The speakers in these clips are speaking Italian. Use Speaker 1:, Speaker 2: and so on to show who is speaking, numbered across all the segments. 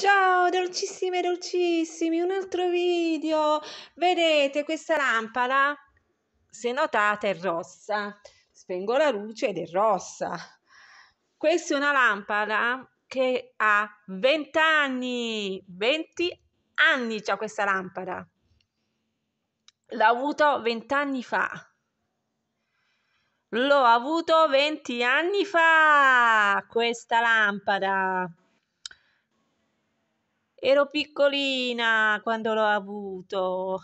Speaker 1: Ciao dolcissime dolcissimi, un altro video. Vedete questa lampada? Se notate è rossa. Spengo la luce ed è rossa. Questa è una lampada che ha 20 anni, 20 anni c'ha questa lampada. L'ho avuto 20 anni fa. L'ho avuto 20 anni fa questa lampada. Ero piccolina quando l'ho avuto.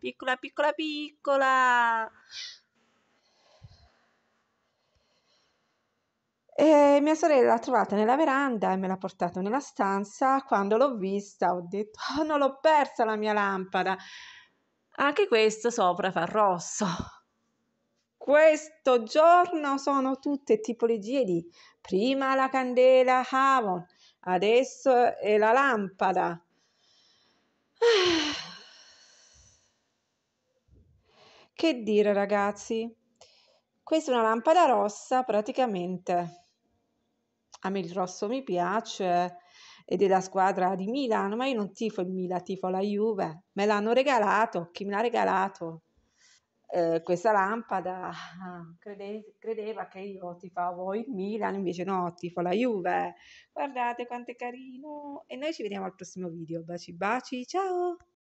Speaker 1: Piccola, piccola, piccola. E mia sorella l'ha trovata nella veranda e me l'ha portata nella stanza. Quando l'ho vista ho detto, oh, non l'ho persa la mia lampada. Anche questo sopra fa rosso. Questo giorno sono tutte tipologie di prima la candela Avon, Adesso è la lampada. Che dire ragazzi? Questa è una lampada rossa praticamente. A me il rosso mi piace ed è la squadra di Milano, ma io non tifo il Milan, tifo la Juve. Me l'hanno regalato, chi me l'ha regalato? Eh, questa lampada ah, crede, credeva che io tifavo il Milan, invece no, tifo la Juve. Guardate quanto è carino! E noi ci vediamo al prossimo video. Baci baci, ciao!